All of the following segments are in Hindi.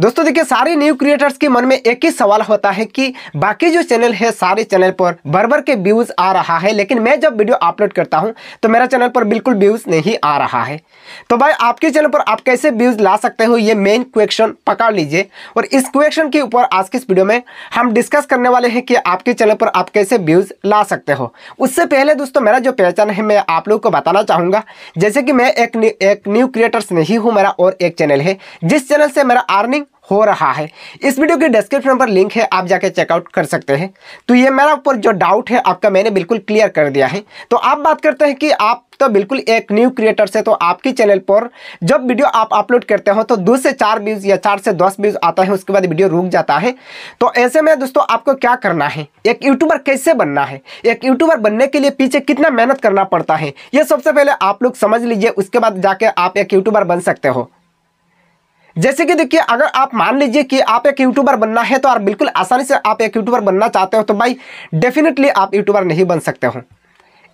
दोस्तों देखिए सारे न्यू क्रिएटर्स के मन में एक ही सवाल होता है कि बाकी जो चैनल है सारे चैनल पर बरबर के व्यूज़ आ रहा है लेकिन मैं जब वीडियो अपलोड करता हूं तो मेरा चैनल पर बिल्कुल व्यूज़ नहीं आ रहा है तो भाई आपके चैनल पर आप कैसे व्यूज़ ला सकते हो ये मेन क्वेश्चन पकड़ लीजिए और इस क्वेश्चन के ऊपर आज के इस वीडियो में हम डिस्कस करने वाले हैं कि आपके चैनल पर आप कैसे व्यूज़ ला सकते हो उससे पहले दोस्तों मेरा जो पहचान है मैं आप लोग को बताना चाहूंगा जैसे कि मैं एक न्यू क्रिएटर्स नहीं हूँ मेरा और एक चैनल है जिस चैनल से मेरा आर अर्निंग हो रहा है इस वीडियो के डिस्क्रिप्शन पर लिंक है आप जाके चेकआउट कर सकते हैं तो ये मेरा ऊपर जो डाउट है आपका मैंने बिल्कुल क्लियर कर दिया है तो आप बात करते हैं कि आप तो बिल्कुल एक न्यू क्रिएटर से तो आपकी चैनल पर जब वीडियो आप अपलोड करते हो तो दो से चार व्यूज़ या चार से दस व्यूज़ आता है उसके बाद वीडियो रुक जाता है तो ऐसे में दोस्तों आपको क्या करना है एक यूट्यूबर कैसे बनना है एक यूट्यूबर बनने के लिए पीछे कितना मेहनत करना पड़ता है यह सबसे पहले आप लोग समझ लीजिए उसके बाद जाके आप एक यूट्यूबर बन सकते हो जैसे कि देखिए अगर आप मान लीजिए कि आप एक यूट्यूबर बनना है तो आप बिल्कुल आसानी से आप एक यूट्यूबर बनना चाहते हो तो भाई डेफिनेटली आप यूट्यूबर नहीं बन सकते हो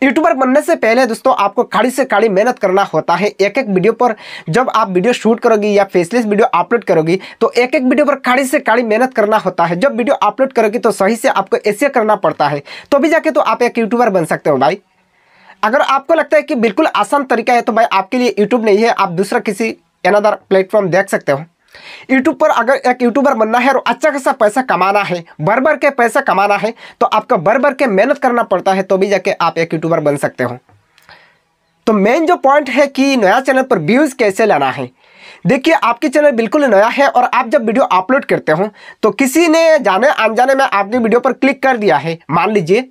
यूट्यूबर बनने से पहले दोस्तों आपको कड़ी से कड़ी मेहनत करना होता है एक एक वीडियो पर जब आप वीडियो शूट करोगी या फेसलेस वीडियो अपलोड करोगी तो एक एक वीडियो पर कड़ी से कड़ी मेहनत करना होता है जब वीडियो अपलोड करोगी तो सही से आपको ऐसे करना पड़ता है तो भी जाके तो आप एक यूट्यूबर बन सकते हो भाई अगर आपको लगता है कि बिल्कुल आसान तरीका है तो भाई आपके लिए यूट्यूब नहीं है आप दूसरा किसी अनदर प्लेटफॉर्म देख सकते हो यूट्यूब पर अगर एक यूट्यूबर बनना है और अच्छा खासा पैसा कमाना है बर बर के पैसा कमाना है तो आपको बर बर के मेहनत करना पड़ता है तो भी जाके आप एक यूट्यूबर बन सकते हो तो मेन जो पॉइंट है कि नया चैनल पर व्यूज़ कैसे लाना है देखिए आपके चैनल बिल्कुल नया है और आप जब वीडियो अपलोड करते हो तो किसी ने जाने अनजाने में आपकी वीडियो पर क्लिक कर दिया है मान लीजिए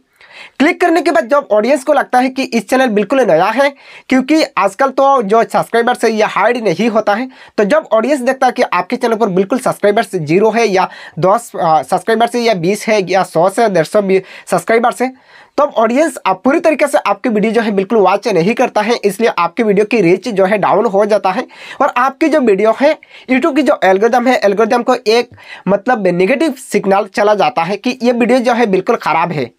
क्लिक करने के बाद जब ऑडियंस को लगता है कि इस चैनल बिल्कुल नया है क्योंकि आजकल तो जो सब्सक्राइबर्स है यह हाइड नहीं होता है तो जब ऑडियंस देखता है कि आपके चैनल पर बिल्कुल सब्सक्राइबर्स जीरो है या दस सब्सक्राइबर्स है या बीस है या सौ से डेढ़ सौ सब्सक्राइबर्स है तो ऑडियंस आप पूरी तरीके से आपकी वीडियो जो है बिल्कुल वॉच नहीं करता है इसलिए आपकी वीडियो की रीच जो है डाउन हो जाता है और आपकी जो वीडियो है यूट्यूब की जो एल्गोरिदम है एल्गोरिदम को एक मतलब नेगेटिव सिग्नल चला जाता है कि ये वीडियो जो है बिल्कुल ख़राब है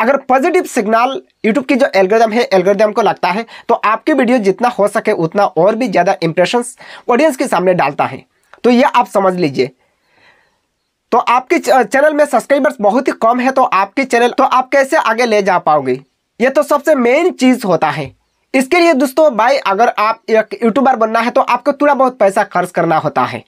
अगर पॉजिटिव सिग्नल यूट्यूब की जो एल्गोरिदम है एल्गोरिदम को लगता है तो आपकी वीडियो जितना हो सके उतना और भी ज़्यादा इंप्रेशन ऑडियंस के सामने डालता है तो ये आप समझ लीजिए तो आपके चैनल में सब्सक्राइबर्स बहुत ही कम है तो आपके चैनल तो आप कैसे आगे ले जा पाओगे ये तो सबसे मेन चीज़ होता है इसके लिए दोस्तों भाई अगर आप एक यूट्यूबर बनना है तो आपको थोड़ा बहुत पैसा खर्च करना होता है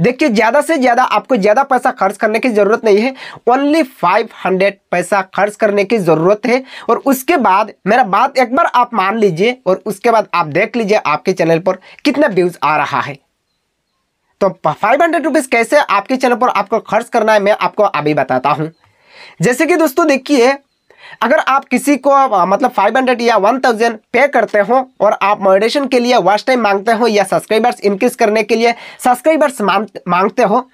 देखिए ज़्यादा से ज़्यादा आपको ज़्यादा पैसा खर्च करने की ज़रूरत नहीं है ओनली फाइव हंड्रेड पैसा खर्च करने की ज़रूरत है और उसके बाद मेरा बात एक बार आप मान लीजिए और उसके बाद आप देख लीजिए आपके चैनल पर कितना व्यूज़ आ रहा है तो फाइव हंड्रेड रुपीज़ कैसे आपके चैनल पर आपको खर्च करना है मैं आपको अभी बताता हूं जैसे कि दोस्तों देखिए अगर आप किसी को आ, मतलब 500 या 1000 पे करते हो और आप मॉडरेशन के लिए वॉच टाइम मांगते हो या सब्सक्राइबर्स इंक्रीज करने के लिए सब्सक्राइबर्स मांगते हो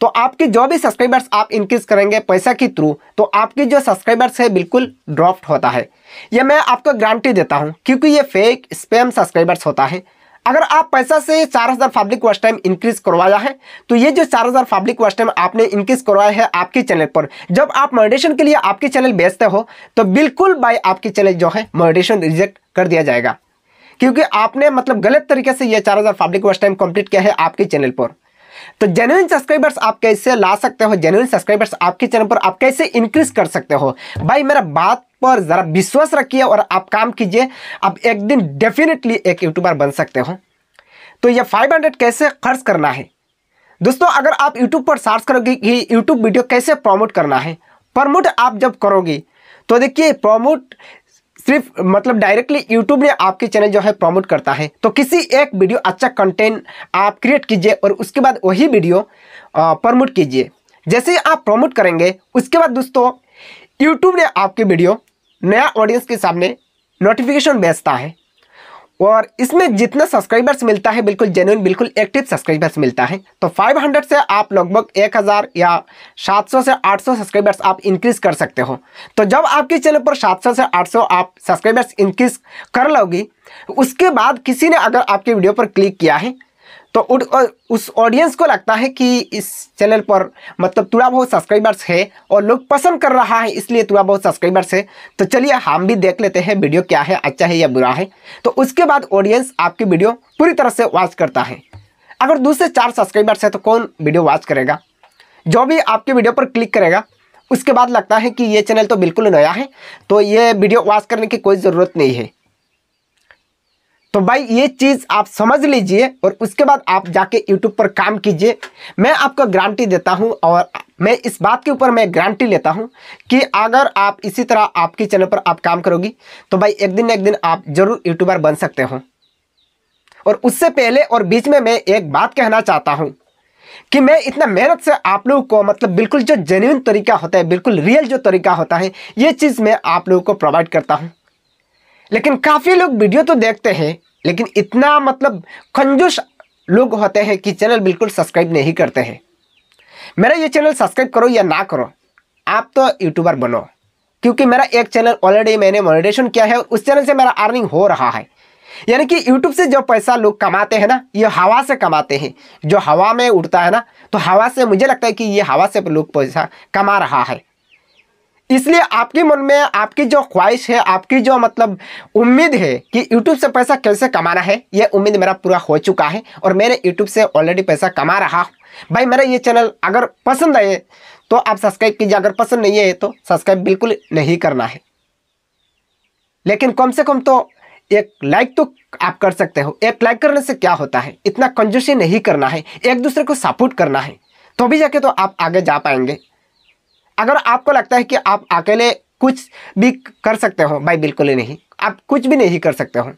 तो आपकी जो भी सब्सक्राइबर्स आप इंक्रीज करेंगे पैसा के थ्रू तो आपकी जो सब्सक्राइबर्स है बिल्कुल ड्रॉप्ट होता है यह मैं आपको गारंटी देता हूँ क्योंकि ये फेक स्पेम सब्सक्राइबर्स होता है अगर आप पैसा से चार हज़ार पब्लिक वॉच टाइम इंक्रीज करवाया है तो ये जो चार हज़ार पब्लिक वॉच टाइम आपने इंक्रीज करवाया है आपके चैनल पर जब आप मोडिटेशन के लिए आपके चैनल बेचते हो तो बिल्कुल बाय आपके चैनल जो है मोडिटेशन रिजेक्ट कर दिया जाएगा क्योंकि आपने मतलब गलत तरीके से यह चार हज़ार पब्लिक वॉच टाइम कंप्लीट किया है आपके चैनल पर तो जेन्यून सब्सक्राइबर्स आप कैसे ला सकते हो जेन्यून सब्सक्राइबर्स आपके चैनल पर आप कैसे इंक्रीज कर सकते हो भाई मेरा बात पर ज़रा विश्वास रखिए और आप काम कीजिए आप एक दिन डेफिनेटली एक यूट्यूबर बन सकते हो तो ये 500 कैसे खर्च करना है दोस्तों अगर आप यूट्यूब पर सर्च करोगे कि यूट्यूब वीडियो कैसे प्रमोट करना है प्रमोट आप जब करोगे तो देखिए प्रमोट सिर्फ मतलब डायरेक्टली यूट्यूब ने आपके चैनल जो है प्रमोट करता है तो किसी एक वीडियो अच्छा कंटेंट आप क्रिएट कीजिए और उसके बाद वही वीडियो प्रमोट कीजिए जैसे आप प्रमोट करेंगे उसके बाद दोस्तों यूट्यूब ने आपकी वीडियो नया ऑडियंस के सामने नोटिफिकेशन भेजता है और इसमें जितना सब्सक्राइबर्स मिलता है बिल्कुल जेन्यून बिल्कुल एक्टिव सब्सक्राइबर्स मिलता है तो 500 से आप लगभग 1000 या 700 से 800 सब्सक्राइबर्स आप इंक्रीज़ कर सकते हो तो जब आपके चैनल पर 700 से 800 आप सब्सक्राइबर्स इंक्रीज़ कर लोगी उसके बाद किसी ने अगर आपके वीडियो पर क्लिक किया है तो उस ऑडियंस को लगता है कि इस चैनल पर मतलब थोड़ा बहुत सब्सक्राइबर्स है और लोग पसंद कर रहा है इसलिए थोड़ा बहुत सब्सक्राइबर्स है तो चलिए हम भी देख लेते हैं वीडियो क्या है अच्छा है या बुरा है तो उसके बाद ऑडियंस आपकी वीडियो पूरी तरह से वॉच करता है अगर दूसरे चार सब्सक्राइबर्स है तो कौन वीडियो वॉच करेगा जो भी आपके वीडियो पर क्लिक करेगा उसके बाद लगता है कि ये चैनल तो बिल्कुल नया है तो ये वीडियो वॉच करने की कोई ज़रूरत नहीं है तो भाई ये चीज़ आप समझ लीजिए और उसके बाद आप जाके यूट्यूब पर काम कीजिए मैं आपको गारंटी देता हूँ और मैं इस बात के ऊपर मैं गारंटी लेता हूँ कि अगर आप इसी तरह आपके चैनल पर आप काम करोगी तो भाई एक दिन एक दिन आप जरूर यूट्यूबर बन सकते हो और उससे पहले और बीच में मैं एक बात कहना चाहता हूँ कि मैं इतना मेहनत से आप लोगों को मतलब बिल्कुल जो जेन्यून तरीका होता है बिल्कुल रियल जो तरीका होता है ये चीज़ मैं आप लोगों को प्रोवाइड करता हूँ लेकिन काफ़ी लोग वीडियो तो देखते हैं लेकिन इतना मतलब कंजूस लोग होते हैं कि चैनल बिल्कुल सब्सक्राइब नहीं करते हैं मेरा ये चैनल सब्सक्राइब करो या ना करो आप तो यूट्यूबर बनो क्योंकि मेरा एक चैनल ऑलरेडी मैंने मोनिटेशन किया है उस चैनल से मेरा अर्निंग हो रहा है यानी कि यूट्यूब से जो पैसा लोग कमाते हैं ना ये हवा से कमाते हैं जो हवा में उड़ता है ना तो हवा से मुझे लगता है कि ये हवा से लोग पैसा कमा रहा है इसलिए आपके मन में आपकी जो ख्वाहिश है आपकी जो मतलब उम्मीद है कि यूट्यूब से पैसा कैसे कमाना है ये उम्मीद मेरा पूरा हो चुका है और मैंने यूट्यूब से ऑलरेडी पैसा कमा रहा हूँ भाई मेरा ये चैनल अगर पसंद आए तो आप सब्सक्राइब कीजिए अगर पसंद नहीं है तो सब्सक्राइब बिल्कुल नहीं करना है लेकिन कम से कम तो एक लाइक तो आप कर सकते हो एक लाइक करने से क्या होता है इतना कंजूसी नहीं करना है एक दूसरे को सपोर्ट करना है तो भी जाके तो आप आगे जा पाएंगे अगर आपको लगता है कि आप अकेले कुछ भी कर सकते हो भाई बिल्कुल ही नहीं आप कुछ भी नहीं कर सकते हो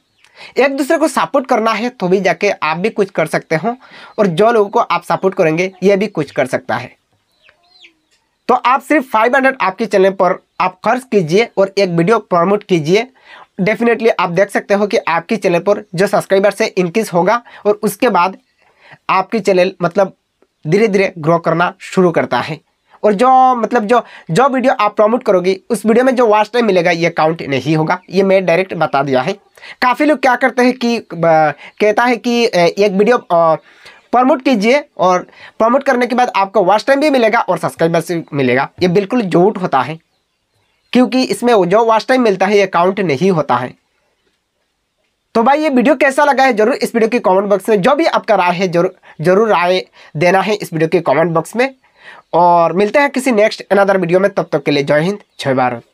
एक दूसरे को सपोर्ट करना है तो भी जाके आप भी कुछ कर सकते हो और जो लोगों को आप सपोर्ट करेंगे ये भी कुछ कर सकता है तो आप सिर्फ 500 आपके चैनल पर आप खर्च कीजिए और एक वीडियो प्रमोट कीजिए डेफिनेटली आप देख सकते हो कि आपके चैनल पर जो सब्सक्राइबर से इंक्रीज होगा और उसके बाद आपके चैनल मतलब धीरे धीरे ग्रो करना शुरू करता है और जो मतलब जो जो वीडियो आप प्रमोट करोगे उस वीडियो में जो वॉच टाइम मिलेगा ये काउंट नहीं होगा ये मैं डायरेक्ट बता दिया है काफ़ी लोग क्या करते हैं कि कहता है कि एक वीडियो प्रमोट कीजिए और प्रमोट करने के बाद आपको वॉच टाइम भी मिलेगा और सब्सक्राइबर्स भी मिलेगा ये बिल्कुल झूठ होता है क्योंकि इसमें जो वॉच टाइम मिलता है ये काउंट नहीं होता है तो भाई ये वीडियो कैसा लगा है जरूर इस वीडियो के कमेंट बॉक्स में जो भी आपका राय है जरूर जरूर राय देना है इस वीडियो के कमेंट बॉक्स में और मिलते हैं किसी नेक्स्ट अनदर वीडियो में तब तक के लिए जय हिंद जय भारत